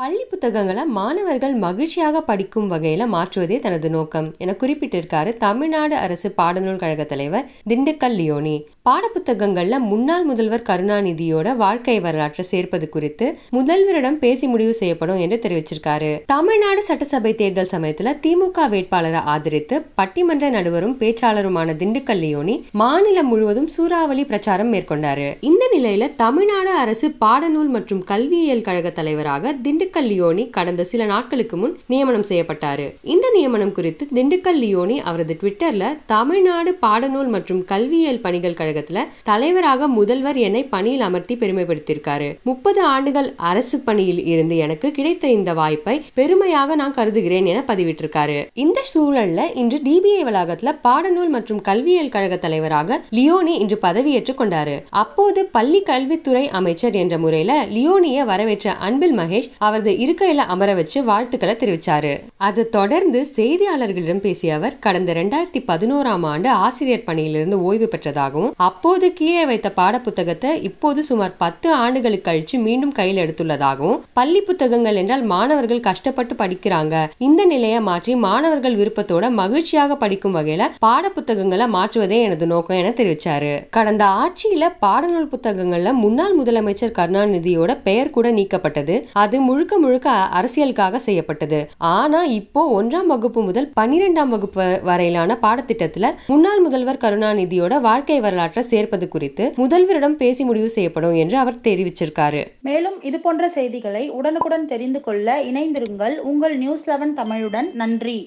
பள்ளி புத்தகங்களை மாணவர்கள் மகிழ்ச்சியாக படிக்கும் வகையில மாற்றுவதே தனது நோக்கம் என குறிப்பிட்டிருக்காரு தமிழ்நாடு அரசு பாடநூல் கழக தலைவர் திண்டுக்கல் லியோனி பாடப்புத்தகங்கள்ல முன்னாள் முதல்வர் கருணாநிதியோட வாழ்க்கை வரலாற்றை சேர்ப்பது குறித்து முதல்வரிடம் பேசி முடிவு செய்யப்படும் என்று தெரிவிச்சிருக்காரு தமிழ்நாடு சட்டசபை தேர்தல் சமயத்துல திமுக வேட்பாளரை ஆதரித்து பட்டிமன்ற நடுவரும் பேச்சாளருமான திண்டுக்கல் லியோனி மாநிலம் முழுவதும் சூறாவளி பிரச்சாரம் மேற்கொண்டாரு இந்த நிலையில தமிழ்நாடு அரசு பாடநூல் மற்றும் கல்வியியல் கழக தலைவராக திண்டுக்கல் திண்டுக்கல் லியோனி கடந்த சில நாட்களுக்கு முன் நியமனம் செய்யப்பட்டாரு இந்த நியமனம் குறித்து திண்டுக்கல் லியோனி அவரது ட்விட்டர்ல தமிழ்நாடு பாடநூல் மற்றும் கல்வியியல் பணிகள் கழகத்துல தலைவராக முதல்வர் என்னை பணியில் அமர்த்தி பெருமைப்படுத்தியிருக்காரு முப்பது ஆண்டுகள் அரசு பணியில் இருந்து எனக்கு கிடைத்த இந்த வாய்ப்பை பெருமையாக நான் கருதுகிறேன் என பதிவிட்டிருக்காரு இந்த சூழல்ல இன்று டிபிஐ வளாகத்துல பாடநூல் மற்றும் கல்வியியல் கழக தலைவராக லியோனி இன்று பதவியேற்றுக் கொண்டாரு அப்போது பள்ளி கல்வித்துறை அமைச்சர் என்ற முறையில லியோனிய வரவேற்ற அன்பில் மகேஷ் அவர் அவரது இருக்கையில அமர வச்சு வாழ்த்துக்களை தெரிவிச்சாரு அது தொடர்ந்து செய்தியாளர்களிடம் பேசிய அவர் கடந்த ரெண்டாயிரத்தி பதினோராம் ஆண்டு ஆசிரியர் பணியிலிருந்து ஓய்வு பெற்றதாகவும் அப்போது கீழே வைத்த பாட புத்தகத்தை இப்போது சுமார் பத்து ஆண்டுகளுக்கு கழிச்சு மீண்டும் கையில் எடுத்துள்ளதாகவும் பள்ளி புத்தகங்கள் என்றால் மாணவர்கள் கஷ்டப்பட்டு படிக்கிறாங்க இந்த நிலையை மாற்றி மாணவர்கள் விருப்பத்தோட மகிழ்ச்சியாக படிக்கும் வகையில பாட புத்தகங்களை மாற்றுவதே எனது நோக்கம் என தெரிவிச்சாரு கடந்த ஆட்சியில பாடநூல் புத்தகங்கள்ல முன்னாள் முதலமைச்சர் கருணாநிதியோட பெயர் கூட நீக்கப்பட்டது அது முழுக்க முழுக்க முழுக்க அரசியலுக்காக செய்யப்பட்டது ஆனா இப்போ ஒன்றாம் வகுப்பு முதல் பன்னிரெண்டாம் வகுப்பு வரையிலான பாடத்திட்டத்துல முன்னாள் முதல்வர் கருணாநிதியோட வாழ்க்கை வரலாற்றை சேர்ப்பது குறித்து முதல்வரிடம் பேசி முடிவு செய்யப்படும் என்று அவர் தெரிவிச்சிருக்காரு மேலும் இது போன்ற செய்திகளை உடனுக்குடன் தெரிந்து கொள்ள இணைந்திருங்கள் உங்கள் நியூஸ் லெவன் தமிழுடன் நன்றி